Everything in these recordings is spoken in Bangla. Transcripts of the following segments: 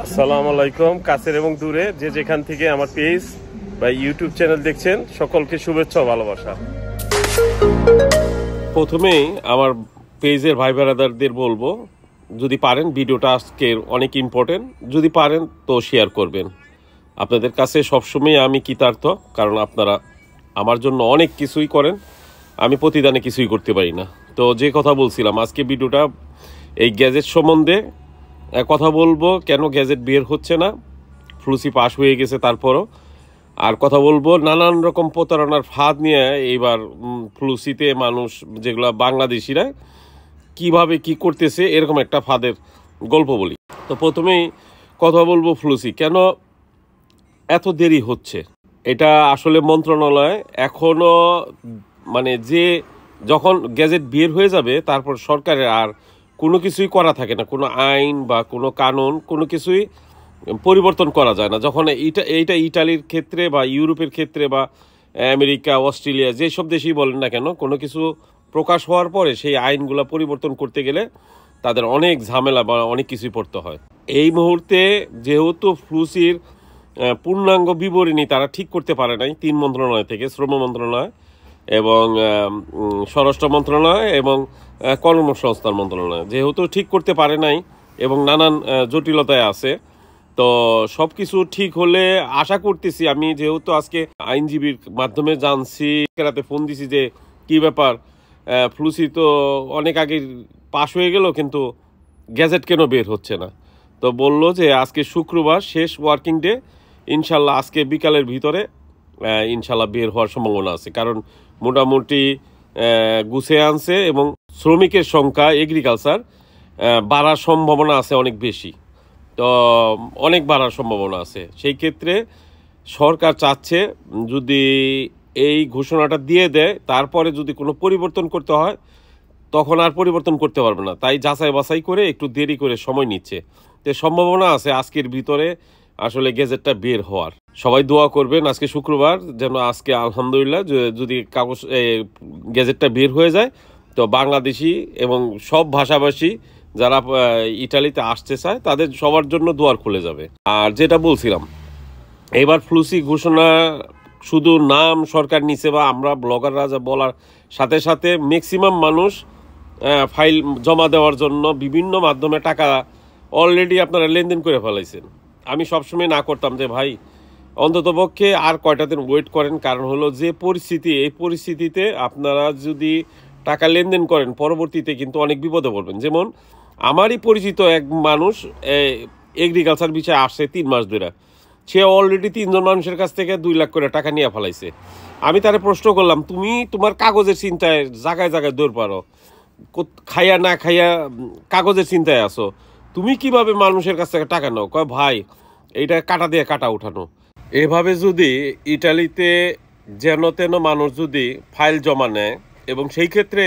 আসসালামু আলাইকুম কাছের এবং দূরে যে যেখান থেকে আমার পেজ বা ইউটিউব চ্যানেল দেখছেন সকলকে শুভেচ্ছা ভালোবাসা প্রথমেই আমার পেজের ভাই বেড়াদারদের বলবো যদি পারেন ভিডিওটা আজকের অনেক ইম্পর্টেন্ট যদি পারেন তো শেয়ার করবেন আপনাদের কাছে সবসময় আমি কৃতার্থ কারণ আপনারা আমার জন্য অনেক কিছুই করেন আমি প্রতিদানে কিছুই করতে পারি না তো যে কথা বলছিলাম আজকে ভিডিওটা এই গ্যাজেট সম্বন্ধে কথা বলবো কেন গ্যাজেট বের হচ্ছে না ফ্লুসি পাশ হয়ে গেছে তারপরও আর কথা বলবো নানান রকম প্রতারণার ফাঁদ নিয়ে এইবার ফ্লুসিতে মানুষ যেগুলো বাংলাদেশিরা কিভাবে কি করতেছে এরকম একটা ফাঁদের গল্প বলি তো প্রথমেই কথা বলবো ফ্লুসি কেন এত দেরি হচ্ছে এটা আসলে মন্ত্রণালয় এখনও মানে যে যখন গ্যাজেট বিয়ের হয়ে যাবে তারপর সরকারের আর কোনো কিছুই করা থাকে না কোনো আইন বা কোনো কানুন কোনো কিছুই পরিবর্তন করা যায় না যখন ইটা এইটা ইটালির ক্ষেত্রে বা ইউরোপের ক্ষেত্রে বা আমেরিকা অস্ট্রেলিয়া যেসব দেশেই বলেন না কেন কোনো কিছু প্রকাশ হওয়ার পরে সেই আইনগুলো পরিবর্তন করতে গেলে তাদের অনেক ঝামেলা বা অনেক কিছুই পড়তে হয় এই মুহূর্তে যেহেতু ফ্লুসির পূর্ণাঙ্গ বিবরণী তারা ঠিক করতে পারে নাই তিন মন্ত্রণালয় থেকে শ্রম মন্ত্রণালয় এবং স্বরাষ্ট্র মন্ত্রণালয় এবং কর্মসংস্থান মন্ত্রণালয় যেহেতু ঠিক করতে পারে নাই এবং নানান জটিলতায় আছে তো সব কিছু ঠিক হলে আশা করতেছি আমি যেহেতু আজকে আইনজীবীর মাধ্যমে জানছি রাতে ফোন দিছি যে কি ব্যাপার ফ্লুসি তো অনেক আগে পাশ হয়ে গেল কিন্তু গ্যাজেট কেন বের হচ্ছে না তো বলল যে আজকে শুক্রবার শেষ ওয়ার্কিং ডে ইনশাল্লাহ আজকে বিকালের ভিতরে ইনশাল্লাহ বের হওয়ার সম্ভাবনা আছে কারণ মোটামুটি গুছিয়ে আনছে এবং শ্রমিকের সংখ্যা এগ্রিকালচার বাড়ার সম্ভাবনা আছে অনেক বেশি তো অনেক বাড়ার সম্ভাবনা আছে সেই ক্ষেত্রে সরকার চাচ্ছে যদি এই ঘোষণাটা দিয়ে দেয় তারপরে যদি কোনো পরিবর্তন করতে হয় তখন আর পরিবর্তন করতে পারবে না তাই যাচাই বাছাই করে একটু দেরি করে সময় নিচ্ছে তো সম্ভাবনা আছে আজকের ভিতরে আসলে গেজেটটা বের হওয়ার সবাই দোয়া করবেন আজকে শুক্রবার যেন আজকে আলহামদুলিল্লাহ যদি কাগজ গ্যাজেটটা বের হয়ে যায় তো বাংলাদেশি এবং সব ভাষাভাষী যারা ইটালিতে আসতে চায় তাদের সবার জন্য দুয়ার খুলে যাবে আর যেটা বলছিলাম এবার ফ্লুসি ঘোষণা শুধু নাম সরকার নিচে বা আমরা ব্লগার রাজা বলার সাথে সাথে ম্যাক্সিমাম মানুষ ফাইল জমা দেওয়ার জন্য বিভিন্ন মাধ্যমে টাকা অলরেডি আপনারা লেনদেন করে ফেলাইছেন আমি সবসময় না করতাম যে ভাই অন্ততপক্ষে আর কয়টা দিন ওয়েট করেন কারণ হলো যে পরিস্থিতি এই পরিস্থিতিতে আপনারা যদি টাকা লেনদেন করেন পরবর্তীতে কিন্তু অনেক বিপদে পড়বেন যেমন আমারই পরিচিত এক মানুষ এগ্রিকালচার বিষয়ে আসছে তিন মাস ধরে সে অলরেডি তিনজন মানুষের কাছ থেকে দুই লাখ করে টাকা নিয়ে ফেলাইছে আমি তারে প্রশ্ন করলাম তুমি তোমার কাগজের চিন্তায় জায়গায় জায়গায় দৌড় পারো খাইয়া না খাইয়া কাগজের চিন্তায় আসো তুমি কিভাবে মানুষের কাছ থেকে টাকা নাও কয় ভাই এইটা কাটা দিয়ে কাটা উঠানো এভাবে যদি ইটালিতে যেন তেন মানুষ যদি ফাইল জমা নেয় এবং সেই ক্ষেত্রে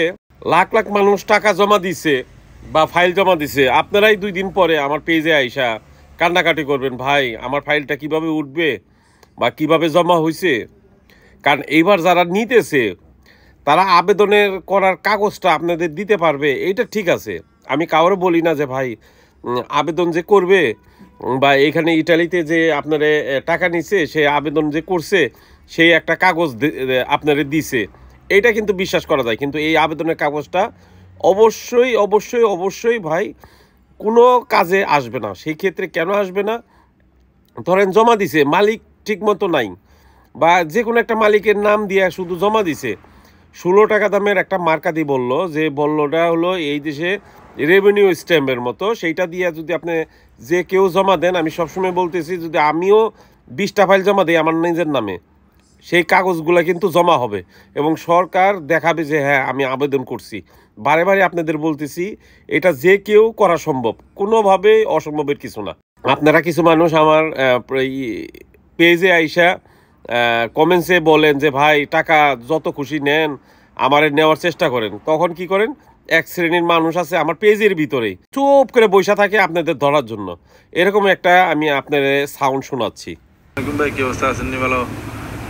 লাখ লাখ মানুষ টাকা জমা দিছে বা ফাইল জমা দিছে আপনারাই দুই দিন পরে আমার পেজে আইসা কান্নাকাটি করবেন ভাই আমার ফাইলটা কিভাবে উঠবে বা কিভাবে জমা হয়েছে কারণ এইবার যারা নিতেছে তারা আবেদনের করার কাগজটা আপনাদের দিতে পারবে এটা ঠিক আছে আমি কাউরে বলি না যে ভাই আবেদন যে করবে বা এখানে ইটালিতে যে আপনারে টাকা নিছে সে আবেদন যে করছে সেই একটা কাগজ আপনারে দিছে এটা কিন্তু বিশ্বাস করা যায় কিন্তু এই আবেদনের কাগজটা অবশ্যই অবশ্যই অবশ্যই ভাই কোনো কাজে আসবে না সেই ক্ষেত্রে কেন আসবে না ধরেন জমা দিছে মালিক ঠিকমতো নাই বা যে কোনো একটা মালিকের নাম দিয়ে শুধু জমা দিছে ষোলো টাকা দামের একটা মার্কা দিয়ে বললো যে বললোটা হলো এই দেশে রেভিনিউ স্ট্যাম্পের মতো সেইটা দিয়ে যদি আপনি যে কেউ জমা দেন আমি সবসময় বলতেছি যদি আমিও বিশটা ফাইল জমা দিই আমার নিজের নামে সেই কাগজগুলো কিন্তু জমা হবে এবং সরকার দেখাবে যে হ্যাঁ আমি আবেদন করছি বারে বারে আপনাদের বলতেছি এটা যে কেউ করা সম্ভব কোনোভাবেই অসম্ভবের কিছু না আপনারা কিছু মানুষ আমার পেজে আইসা কমেন্টসে বলেন যে ভাই টাকা যত খুশি নেন আমারে নেওয়ার চেষ্টা করেন তখন কি করেন এক শ্রেণীর মানুষ আছে আমার পেজের ভিতরেই চুপ করে বৈশা থাকে আপনাদের ধরার জন্য এরকম একটা আমি আপনার সাউন্ড শোনাচ্ছি ভাই কি অবস্থা আছেন ভালো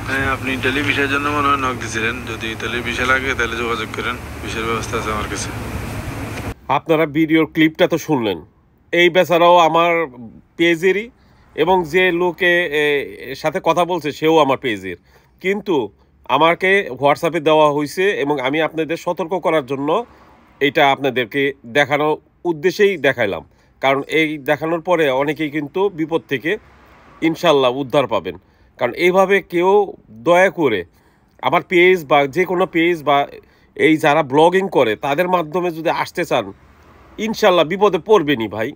হ্যাঁ আপনি টেলি জন্য মনে হয় নক দিয়েছিলেন যদি টেলি লাগে তাহলে যোগাযোগ করেন বিষয়ের ব্যবস্থা আছে আমার কাছে আপনারা ভিডিওর ক্লিপটা তো শুনলেন এই বেচারাও আমার পেজেরই এবং যে লোকে সাথে কথা বলছে সেও আমার পেজের কিন্তু আমাকে হোয়াটসঅ্যাপে দেওয়া হয়েছে এবং আমি আপনাদের সতর্ক করার জন্য এটা আপনাদেরকে দেখানোর উদ্দেশ্যেই দেখাইলাম কারণ এই দেখানোর পরে অনেকেই কিন্তু বিপদ থেকে ইনশাল্লাহ উদ্ধার পাবেন কারণ এইভাবে কেউ দয়া করে আমার পেজ বা যে কোনো পেজ বা এই যারা ব্লগিং করে তাদের মাধ্যমে যদি আসতে চান ইনশাল্লাহ বিপদে পড়বেনি ভাই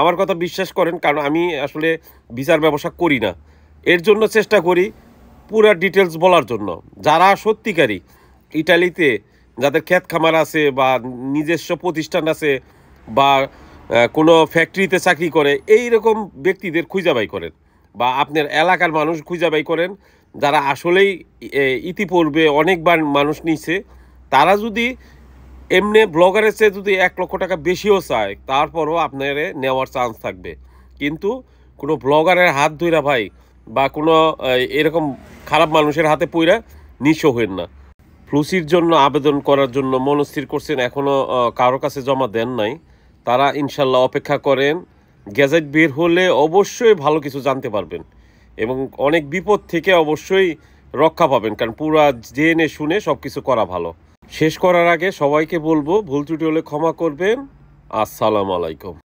আমার কথা বিশ্বাস করেন কারণ আমি আসলে বিচার ব্যবসা করি না এর জন্য চেষ্টা করি পুরো ডিটেলস বলার জন্য যারা সত্যিকারী ইটালিতে যাদের ক্ষেত খামার আছে বা নিজস্ব প্রতিষ্ঠান আছে বা কোনো ফ্যাক্টরিতে চাকরি করে এই রকম ব্যক্তিদের খুঁজাবাই করেন বা আপনার এলাকার মানুষ খুঁজাবাই করেন যারা আসলেই ইতিপূর্বে অনেকবার মানুষ নিছে তারা যদি এমনি ব্লগারের চেয়ে যদি এক লক্ষ টাকা বেশিও চায় তারপরও আপনার নেওয়ার চান্স থাকবে কিন্তু কোনো ব্লগারের হাত ধইরা ভাই বা কোনো এরকম খারাপ মানুষের হাতে পইরা নিঃস্ব হইন না ফ্লুসির জন্য আবেদন করার জন্য মনস্থির করছেন এখনও কারো কাছে জমা দেন নাই তারা ইনশাল্লাহ অপেক্ষা করেন গ্যাজেট বের হলে অবশ্যই ভালো কিছু জানতে পারবেন এবং অনেক বিপদ থেকে অবশ্যই রক্ষা পাবেন কারণ পুরা জেনে শুনে সব কিছু করা ভালো শেষ করার আগে সবাইকে বলবো ভুল ত্রুটি হলে ক্ষমা করবেন আসসালাম আলাইকুম